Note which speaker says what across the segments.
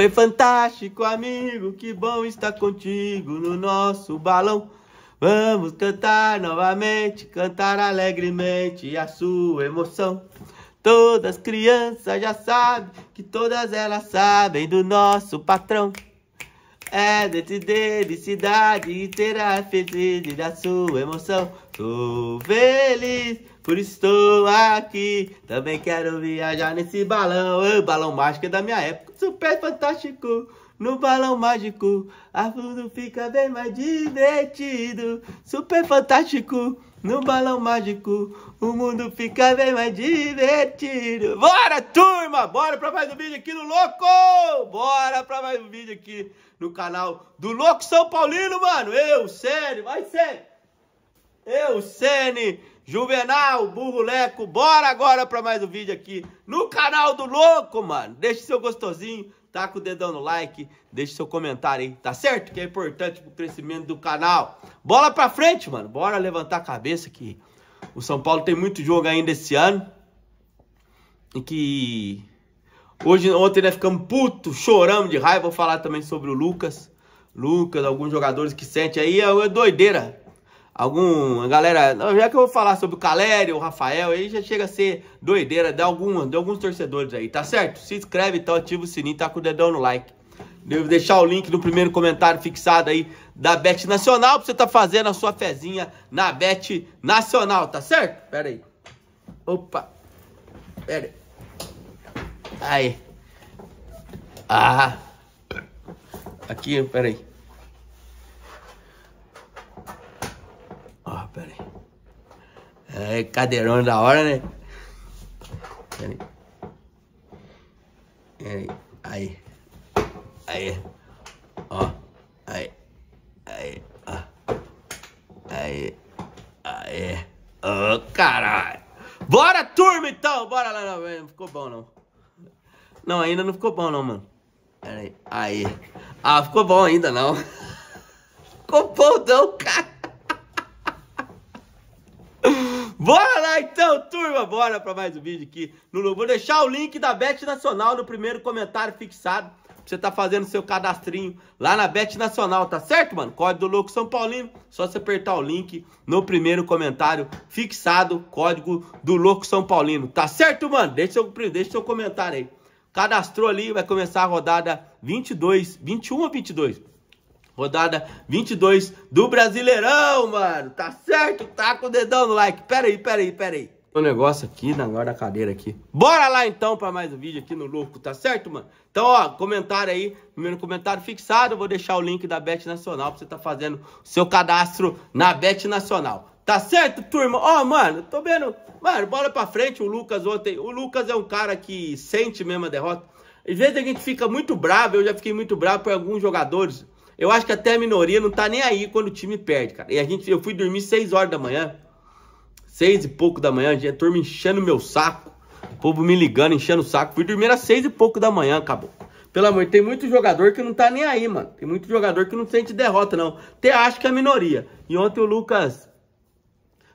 Speaker 1: Super fantástico amigo, que bom estar contigo no nosso balão. Vamos cantar novamente, cantar alegremente a sua emoção. Todas crianças já sabem que todas elas sabem do nosso patrão. É dentro dele, cidade inteira feliz da sua emoção. Sou feliz, por isso estou aqui. Também quero viajar nesse balão. O balão mágico é da minha época, super fantástico. No balão mágico, a fundo fica bem mais divertido. Super fantástico. No balão mágico, o mundo fica bem mais divertido. Bora, turma! Bora pra mais um vídeo aqui no Louco! Bora pra mais um vídeo aqui no canal do Louco São Paulino, mano! Eu, Sene, vai, Sene! Eu, Sene, Juvenal, Burro Leco, bora agora pra mais um vídeo aqui no canal do Louco, mano! Deixe seu gostosinho taca tá o dedão no like, deixa seu comentário aí, tá certo? Que é importante pro crescimento do canal. Bola pra frente, mano. Bora levantar a cabeça que o São Paulo tem muito jogo ainda esse ano. E que hoje ontem nós ficamos putos, choramos de raiva. Vou falar também sobre o Lucas. Lucas, alguns jogadores que sente aí é, é doideira alguma galera, já que eu vou falar sobre o Calério, o Rafael, aí já chega a ser doideira de, alguma, de alguns torcedores aí, tá certo? Se inscreve, então ativa o sininho, tá com o dedão no like. Devo deixar o link no primeiro comentário fixado aí da Bet Nacional pra você tá fazendo a sua fezinha na Bet Nacional, tá certo? Pera aí. Opa. Pera aí. Aí. Ah. Aqui, pera aí. É, cadeirão da hora, né? Pera aí. Aí. Aí. Ó. Aí. Aí. Ó. Aí. Aí. Ô, oh, caralho. Bora, turma, então. Bora lá. Não, não ficou bom, não. Não, ainda não ficou bom, não, mano. Pera aí. Aí. Ah, ficou bom ainda, não. Ficou bom, não, cara. Bora lá então, turma, bora para mais um vídeo aqui. louco vou deixar o link da Bet Nacional no primeiro comentário fixado. Pra você tá fazendo seu cadastrinho lá na Bet Nacional, tá certo, mano? Código do Louco São Paulino, só você apertar o link no primeiro comentário fixado, código do Louco São Paulino, tá certo, mano? Deixa seu, deixa seu comentário aí. Cadastrou ali, vai começar a rodada 22, 21 ou 22? Rodada 22 do Brasileirão, mano. Tá certo? Tá com o dedão no like. Pera aí, pera aí, pera aí. O negócio aqui na guarda cadeira aqui. Bora lá então para mais um vídeo aqui no Louco, tá certo, mano? Então, ó, comentário aí, primeiro comentário fixado, eu vou deixar o link da Bet Nacional pra você tá fazendo o seu cadastro na Bet Nacional. Tá certo, turma? Ó, oh, mano, tô vendo. Mano, bora pra frente, o Lucas ontem. O Lucas é um cara que sente mesmo a derrota. Às vezes a gente fica muito bravo, eu já fiquei muito bravo por alguns jogadores eu acho que até a minoria não tá nem aí quando o time perde, cara. E a gente, eu fui dormir 6 horas da manhã, 6 e pouco da manhã, a turma enchendo meu saco, o povo me ligando, enchendo o saco. Fui dormir às 6 e pouco da manhã, acabou. Pelo amor, tem muito jogador que não tá nem aí, mano. Tem muito jogador que não sente derrota, não. Até acho que é a minoria. E ontem o Lucas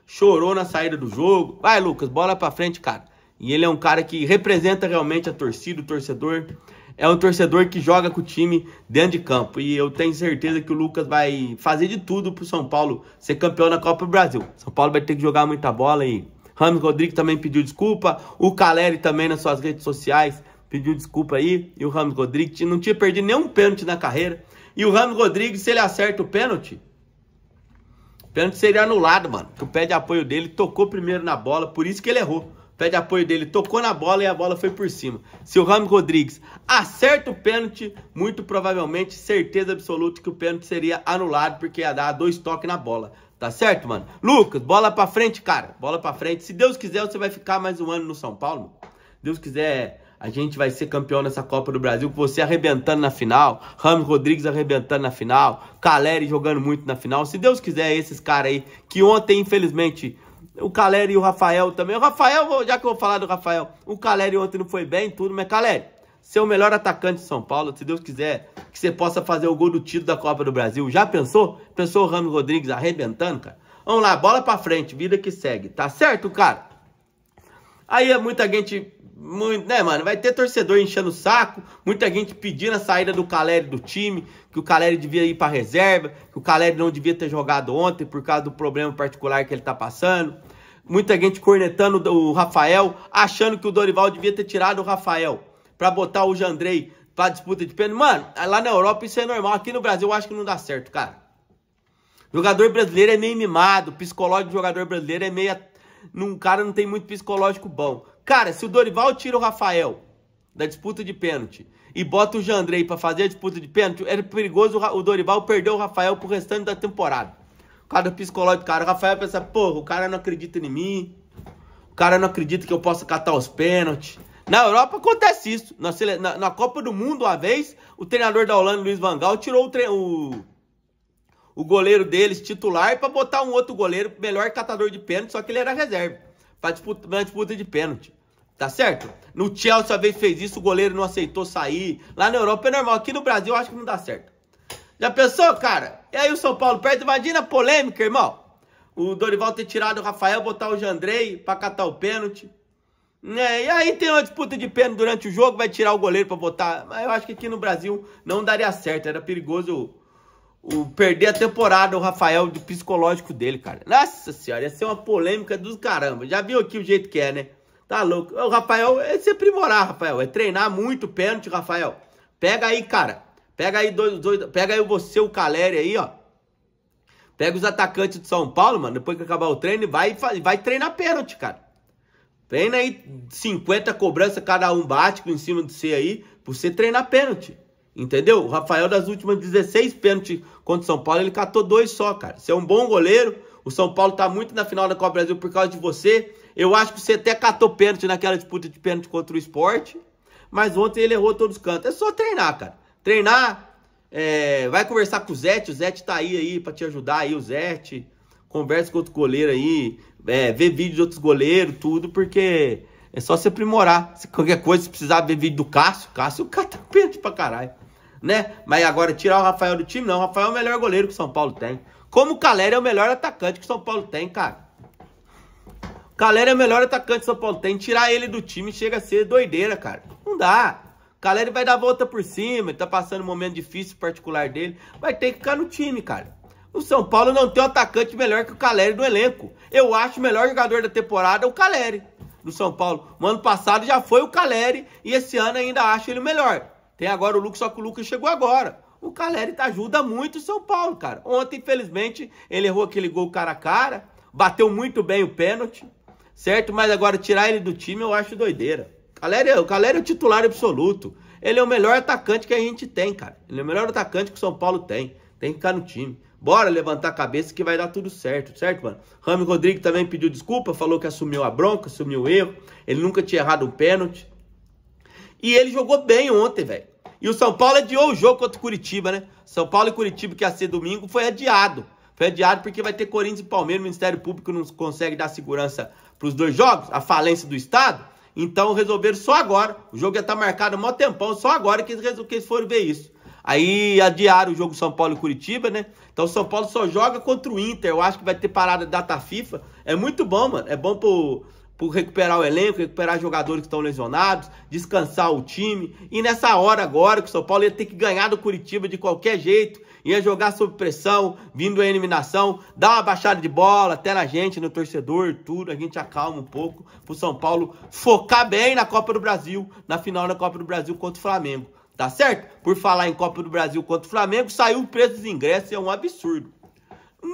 Speaker 1: chorou na saída do jogo. Vai, Lucas, bola pra frente, cara. E ele é um cara que representa realmente a torcida, o torcedor é um torcedor que joga com o time dentro de campo. E eu tenho certeza que o Lucas vai fazer de tudo pro São Paulo ser campeão da Copa do Brasil. São Paulo vai ter que jogar muita bola aí. Ramos Rodrigues também pediu desculpa. O Caleri também nas suas redes sociais pediu desculpa aí. E o Ramos Rodrigues não tinha perdido nenhum pênalti na carreira. E o Ramos Rodrigues, se ele acerta o pênalti, o pênalti seria anulado, mano. Que o pé de apoio dele tocou primeiro na bola, por isso que ele errou pede apoio dele, tocou na bola e a bola foi por cima. Se o Rami Rodrigues acerta o pênalti, muito provavelmente, certeza absoluta que o pênalti seria anulado, porque ia dar dois toques na bola. Tá certo, mano? Lucas, bola pra frente, cara. Bola pra frente. Se Deus quiser, você vai ficar mais um ano no São Paulo. Deus quiser, a gente vai ser campeão nessa Copa do Brasil. Com você arrebentando na final. Rami Rodrigues arrebentando na final. Caleri jogando muito na final. Se Deus quiser, esses caras aí que ontem, infelizmente, o Caleri e o Rafael também. O Rafael, já que eu vou falar do Rafael, o Caleri ontem não foi bem, tudo, mas Caleri, seu melhor atacante de São Paulo, se Deus quiser, que você possa fazer o gol do título da Copa do Brasil. Já pensou? Pensou o Ramos Rodrigues arrebentando, cara? Vamos lá, bola pra frente, vida que segue, tá certo, cara? Aí é muita gente muito, né, mano? Vai ter torcedor enchendo o saco, muita gente pedindo a saída do Caleri do time, que o Caleri devia ir para reserva, que o Caleri não devia ter jogado ontem por causa do problema particular que ele tá passando. Muita gente cornetando o Rafael, achando que o Dorival devia ter tirado o Rafael para botar o Jandrei pra disputa de pênalti. Mano, lá na Europa isso é normal, aqui no Brasil eu acho que não dá certo, cara. Jogador brasileiro é meio mimado, psicológico do jogador brasileiro é meio um cara não tem muito psicológico bom. Cara, se o Dorival tira o Rafael da disputa de pênalti e bota o Jandrei para fazer a disputa de pênalti, era perigoso o Dorival perder o Rafael pro restante da temporada. O cara psicológico cara, o Rafael pensa, porra, o cara não acredita em mim, o cara não acredita que eu possa catar os pênaltis. Na Europa acontece isso. Na, na, na, Copa do Mundo, uma vez, o treinador da Holanda, Luiz Van Gaal, tirou o, o, o goleiro deles, titular, para botar um outro goleiro, melhor catador de pênalti, só que ele era reserva, para disputa, pra disputa de pênalti. Tá certo? No Chelsea uma vez fez isso, o goleiro não aceitou sair. Lá na Europa é normal, aqui no Brasil eu acho que não dá certo. Já pensou, cara? E aí o São Paulo perde, imagina a polêmica, irmão. O Dorival ter tirado o Rafael, botar o Jandrei pra catar o pênalti. É, e aí tem uma disputa de pênalti durante o jogo, vai tirar o goleiro pra botar. Mas eu acho que aqui no Brasil não daria certo, era perigoso o, o perder a temporada, o Rafael, do psicológico dele, cara. Nossa senhora, ia ser uma polêmica dos caramba. Já viu aqui o jeito que é, né? Tá louco. O Rafael é se aprimorar, Rafael. É treinar muito pênalti, Rafael. Pega aí, cara. Pega aí dois, dois, pega aí você, o Caleri aí, ó. Pega os atacantes de São Paulo, mano. Depois que acabar o treino, vai, vai treinar pênalti, cara. Treina aí 50 cobranças, cada um bate em cima de você aí, pra você treinar pênalti. Entendeu? O Rafael, das últimas 16 pênaltis contra o São Paulo, ele catou dois só, cara. Você é um bom goleiro. O São Paulo tá muito na final da Copa Brasil por causa de você. Eu acho que você até catou pênalti naquela disputa de pênalti contra o esporte, mas ontem ele errou todos os cantos. É só treinar, cara. Treinar, é, vai conversar com o Zete, o Zete tá aí, aí pra te ajudar aí, o Zete. Conversa com outro goleiro aí, é, vê vídeo de outros goleiros, tudo, porque é só se aprimorar. Se qualquer coisa, se precisar ver vídeo do Cássio, Cássio cata tá pênalti pra caralho. Né? Mas agora tirar o Rafael do time, não. O Rafael é o melhor goleiro que o São Paulo tem. Como o Caleri é o melhor atacante que o São Paulo tem, cara. Caleri é o melhor atacante do São Paulo. Tem tirar ele do time, chega a ser doideira, cara. Não dá. Caleri vai dar a volta por cima, ele tá passando um momento difícil particular dele, vai ter que ficar no time, cara. O São Paulo não tem um atacante melhor que o Caleri do elenco. Eu acho o melhor jogador da temporada é o Caleri do São Paulo. No ano passado já foi o Caleri e esse ano ainda acho ele melhor. Tem agora o Lucas, só que o Lucas chegou agora. O Caleri tá ajuda muito o São Paulo, cara. Ontem, infelizmente, ele errou aquele gol cara a cara, bateu muito bem o pênalti certo? Mas agora tirar ele do time eu acho doideira. Caleri, o Galera é o titular absoluto. Ele é o melhor atacante que a gente tem, cara. Ele é o melhor atacante que o São Paulo tem. Tem que ficar no time. Bora levantar a cabeça que vai dar tudo certo, certo, mano? Rami Rodrigues também pediu desculpa, falou que assumiu a bronca, assumiu o erro. Ele nunca tinha errado um pênalti. E ele jogou bem ontem, velho. E o São Paulo adiou o jogo contra o Curitiba, né? São Paulo e Curitiba, que ia ser domingo, foi adiado. Foi adiado porque vai ter Corinthians e Palmeiras. O Ministério Público não consegue dar segurança para os dois jogos, a falência do Estado. Então resolveram só agora. O jogo já está marcado há um tempão, só agora que eles, que eles foram ver isso. Aí adiaram o jogo São Paulo e Curitiba, né? Então o São Paulo só joga contra o Inter. Eu acho que vai ter parada data FIFA. É muito bom, mano. É bom pro, por recuperar o elenco, recuperar jogadores que estão lesionados, descansar o time. E nessa hora agora que o São Paulo ia ter que ganhar do Curitiba de qualquer jeito, ia jogar sob pressão, vindo a eliminação, dá uma baixada de bola até na gente, no torcedor, tudo, a gente acalma um pouco pro São Paulo focar bem na Copa do Brasil, na final da Copa do Brasil contra o Flamengo. Tá certo? Por falar em Copa do Brasil contra o Flamengo, saiu o preço dos ingressos, é um absurdo.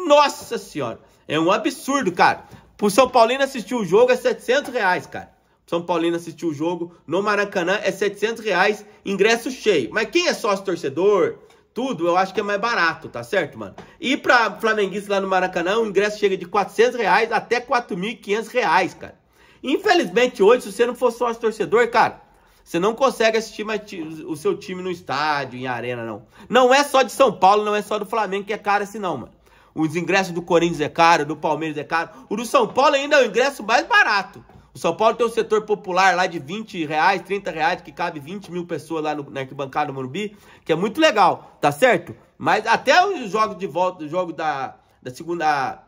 Speaker 1: Nossa senhora, é um absurdo, cara. Pro São Paulino assistir o jogo é 700 reais, cara. São Paulino assistiu o jogo no Maracanã é 700 reais, ingresso cheio. Mas quem é sócio torcedor, tudo, eu acho que é mais barato, tá certo, mano? E pra flamenguista lá no Maracanã, o ingresso chega de 400 reais até 4.500 reais, cara. Infelizmente hoje, se você não for sócio torcedor, cara, você não consegue assistir mais o seu time no estádio, em arena, não. Não é só de São Paulo, não é só do Flamengo que é caro assim, não, mano. Os ingressos do Corinthians é caro, do Palmeiras é caro. O do São Paulo ainda é o ingresso mais barato. O São Paulo tem um setor popular lá de 20 reais, 30 reais, que cabe 20 mil pessoas lá no, na arquibancada do Morumbi, que é muito legal, tá certo? Mas até os jogos de volta, os jogos da, da segunda...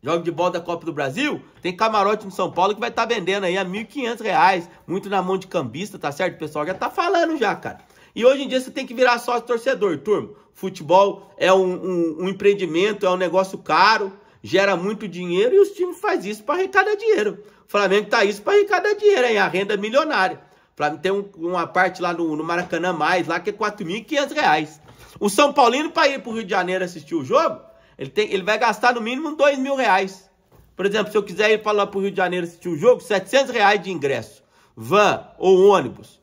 Speaker 1: Jogo de bola da Copa do Brasil, tem camarote no São Paulo que vai estar tá vendendo aí a R$ 1.500, muito na mão de cambista, tá certo? O pessoal já tá falando já, cara. E hoje em dia você tem que virar sócio torcedor, turma. Futebol é um, um, um empreendimento, é um negócio caro, gera muito dinheiro e os times fazem isso para arrecadar dinheiro. O Flamengo tá isso para arrecadar dinheiro, hein? A renda é milionária. Flamengo tem um, uma parte lá no, no, Maracanã mais, lá que é 4.500 reais. O São Paulino, para ir para o Rio de Janeiro assistir o jogo, ele, tem, ele vai gastar no mínimo 2 mil reais. Por exemplo, se eu quiser ir para lá para o Rio de Janeiro assistir o jogo, 700 reais de ingresso. Van ou ônibus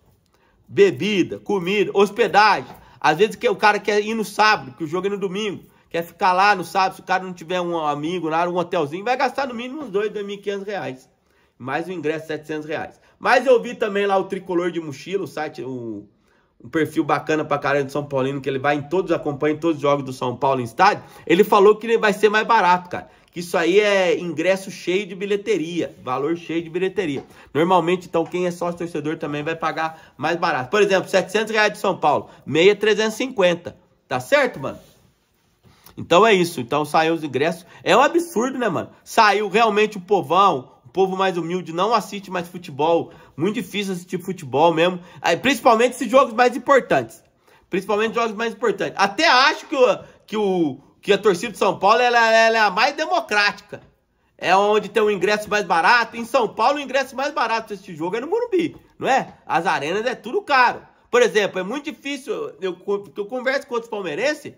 Speaker 1: bebida, comida, hospedagem. Às vezes que o cara quer ir no sábado, que o jogo é no domingo, quer ficar lá no sábado, se o cara não tiver um amigo, nada, um hotelzinho, vai gastar no mínimo uns dois, dois mil reais. Mais o ingresso, 700 reais. Mas eu vi também lá o Tricolor de Mochila, o site, o, um perfil bacana pra caralho de São Paulino, que ele vai em todos, acompanha em todos os jogos do São Paulo em estádio. Ele falou que ele vai ser mais barato, cara que isso aí é ingresso cheio de bilheteria, valor cheio de bilheteria. Normalmente, então, quem é sócio torcedor também vai pagar mais barato. Por exemplo, 700 reais de São Paulo, meia 350, tá certo, mano? Então é isso, então saiu os ingressos. É um absurdo, né, mano? Saiu realmente o povão, o povo mais humilde não assiste mais futebol, muito difícil assistir futebol mesmo, principalmente esses jogos mais importantes. Principalmente jogos mais importantes. Até acho que o, que o que a torcida de São Paulo ela, ela é a mais democrática. É onde tem o um ingresso mais barato. Em São Paulo, o ingresso mais barato desse jogo é no Morumbi, não é? As arenas é tudo caro. Por exemplo, é muito difícil. Eu, eu converso com outros palmeirenses.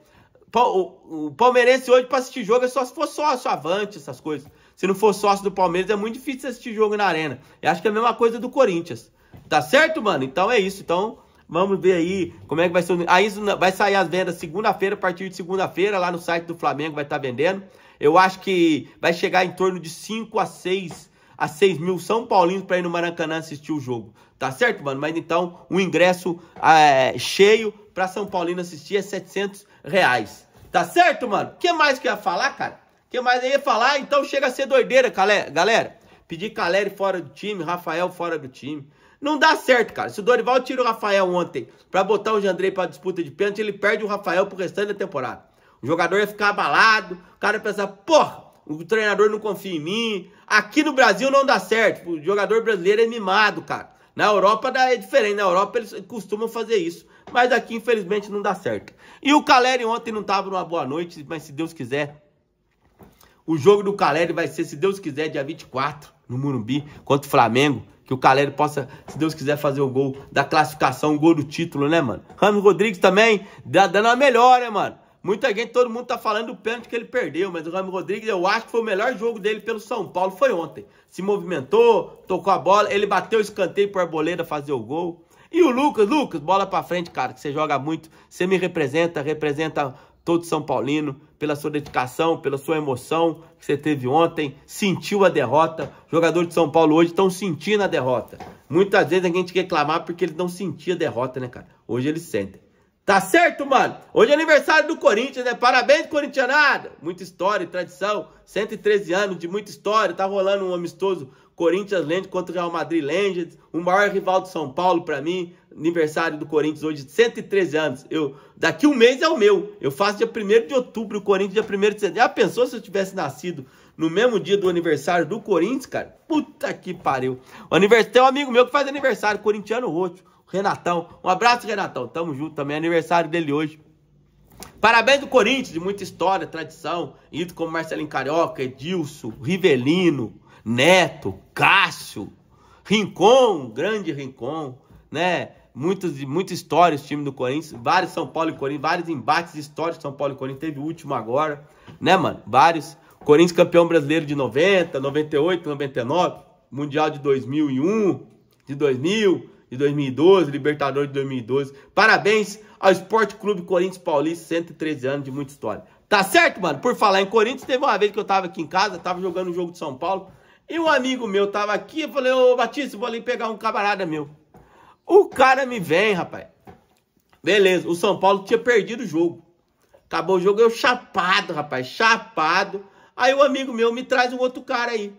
Speaker 1: O, o palmeirense hoje para assistir jogo é só se for sócio, avante, essas coisas. Se não for sócio do Palmeiras, é muito difícil assistir jogo na arena. Eu acho que é a mesma coisa do Corinthians. Tá certo, mano? Então é isso. Então Vamos ver aí como é que vai ser. Aí vai sair as vendas segunda-feira, a partir de segunda-feira, lá no site do Flamengo vai estar tá vendendo. Eu acho que vai chegar em torno de 5 a 6 a 6 mil São Paulinos para ir no Maracanã assistir o jogo. Tá certo, mano? Mas então, o ingresso ah, é, cheio para São Paulino assistir é 700 reais. Tá certo, mano? O que mais que eu ia falar, cara? O que mais eu ia falar? Então chega a ser doideira, galera. Pedir Caleri fora do time, Rafael fora do time. Não dá certo, cara. Se o Dorival tira o Rafael ontem para botar o Jandrei para disputa de pênalti, ele perde o Rafael pro restante da temporada. O jogador ia ficar abalado, o cara ia pensar, porra, o treinador não confia em mim. Aqui no Brasil não dá certo. O jogador brasileiro é mimado, cara. Na Europa é diferente. Na Europa eles costumam fazer isso. Mas aqui, infelizmente, não dá certo. E o Caleri ontem não tava numa boa noite, mas se Deus quiser. O jogo do Caleri vai ser, se Deus quiser, dia 24, no Murumbi, contra o Flamengo. Que o Caleri possa, se Deus quiser, fazer o gol da classificação, o gol do título, né, mano? Ramos Rodrigues também, dando uma melhor, né, mano? Muita gente, todo mundo tá falando do pênalti que ele perdeu, mas o Ramos Rodrigues, eu acho que foi o melhor jogo dele pelo São Paulo, foi ontem. Se movimentou, tocou a bola, ele bateu o escanteio pro Arboleda fazer o gol. E o Lucas, Lucas, bola pra frente, cara, que você joga muito, você me representa, representa todo São Paulino, pela sua dedicação, pela sua emoção que você teve ontem, sentiu a derrota. Jogadores de São Paulo hoje estão sentindo a derrota. Muitas vezes a gente reclamar porque eles não sentiam a derrota, né, cara? Hoje eles sentem. Tá certo, mano? Hoje é aniversário do Corinthians, né? Parabéns, corintianada! Muita história e tradição, 113 anos de muita história, tá rolando um amistoso Corinthians lente contra o Real Madrid lente, o maior rival do São Paulo para mim, aniversário do Corinthians hoje, 113 anos. Eu, daqui um mês é o meu. Eu faço dia 1 de outubro, o Corinthians dia 1 de setembro. Já pensou se eu tivesse nascido no mesmo dia do aniversário do Corinthians, cara? Puta que pariu. O aniversário, tem um amigo meu que faz aniversário, corintiano roxo, Renatão. Um abraço, Renatão. Tamo junto também, é aniversário dele hoje. Parabéns do Corinthians, de muita história, tradição, ido como Marcelinho Carioca, Edilson, Rivelino, Neto, Cássio, Rincon, grande Rincon, né? Muitos, muitas histórias, time do Corinthians, vários São Paulo e Corinthians, vários embates históricos São Paulo e Corinthians, teve o último agora, né, mano? Vários. Corinthians campeão brasileiro de 90, 98, 99, Mundial de 2001, de 2000, de 2012, Libertadores de 2012. Parabéns ao Esporte Clube Corinthians Paulista, 113 anos de muita história. Tá certo, mano? Por falar em Corinthians, teve uma vez que eu tava aqui em casa, tava jogando o um jogo de São Paulo. E um amigo meu tava aqui, eu falei, ô Batista, vou ali pegar um camarada meu. O cara me vem, rapaz. Beleza, o São Paulo tinha perdido o jogo. Acabou o jogo, eu chapado, rapaz, chapado. Aí o um amigo meu me traz um outro cara aí.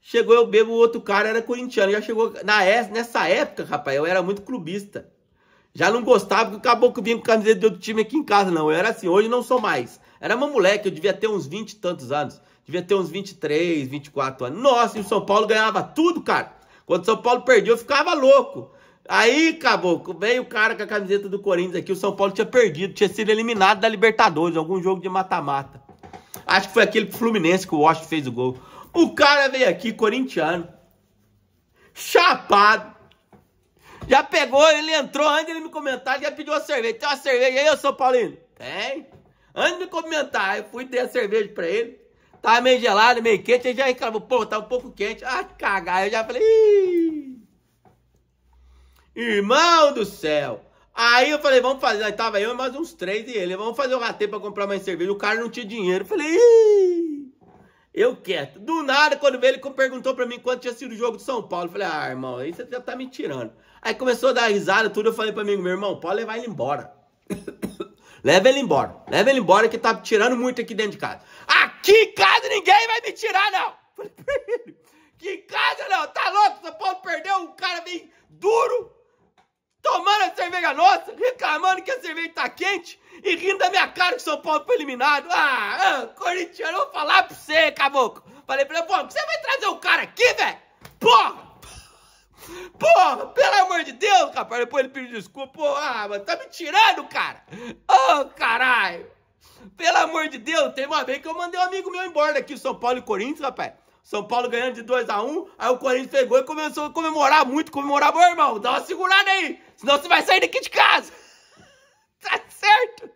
Speaker 1: Chegou, eu bebo, o outro cara era corintiano. Já chegou, na, nessa época, rapaz, eu era muito clubista. Já não gostava que acabou que vinha com camiseta de outro time aqui em casa, não. Eu era assim, hoje não sou mais. Era uma moleque, eu devia ter uns 20 e tantos anos devia ter uns 23, 24 anos. Nossa, e o São Paulo ganhava tudo, cara. Quando o São Paulo perdia, eu ficava louco. Aí, caboclo, veio o cara com a camiseta do Corinthians aqui. O São Paulo tinha perdido, tinha sido eliminado da Libertadores, algum jogo de mata-mata. Acho que foi aquele Fluminense que o Washington fez o gol. O cara veio aqui, corintiano, chapado. Já pegou, ele entrou, antes de ele me comentar, já pediu uma cerveja. Tem uma cerveja aí, ô São Paulino? Tem. Antes de me comentar, eu fui ter a cerveja pra ele. Tá meio gelado, meio quente, Ele já reclamou, pô, tá um pouco quente. Ah, cagar, eu já falei, Ih! irmão do céu. Aí eu falei, vamos fazer, aí tava eu e mais uns três e ele, vamos fazer o ratê rateio pra comprar mais cerveja. O cara não tinha dinheiro, eu falei, Ih! eu quieto. Do nada, quando veio, ele perguntou pra mim quanto tinha sido o jogo do São Paulo. Eu falei, ah, irmão, aí você já tá me tirando. Aí começou a dar risada, tudo, eu falei pra mim, meu irmão, pode levar ele embora. Leva ele embora. Leva ele embora que tá tirando muito aqui dentro de casa. Aqui em casa ninguém vai me tirar, não. Falei pra ele. Que em casa não, tá louco? São Paulo perdeu um cara bem duro, tomando a cerveja nossa, reclamando que a cerveja tá quente e rindo da minha cara que São Paulo foi eliminado. Ah, ah corintiano, eu vou falar pra você, caboclo. Falei pra ele, pô, você vai trazer o um cara aqui, velho? Porra! Porra, pela amor de Deus, rapaz. Depois ele pediu desculpa. Pô, ah, mas tá me tirando, cara. Ô, oh, caralho. Pelo amor de Deus, tem uma vez que eu mandei um amigo meu embora daqui, São Paulo e Corinthians, rapaz. São Paulo ganhando de 2x1, um, aí o Corinthians pegou e começou a comemorar muito, comemorar, meu irmão, dá uma segurada aí, senão você vai sair daqui de casa. tá certo?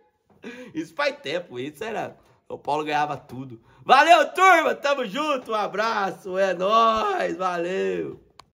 Speaker 1: Isso faz tempo, isso era... São Paulo ganhava tudo. Valeu, turma, tamo junto, um abraço, é nóis, valeu.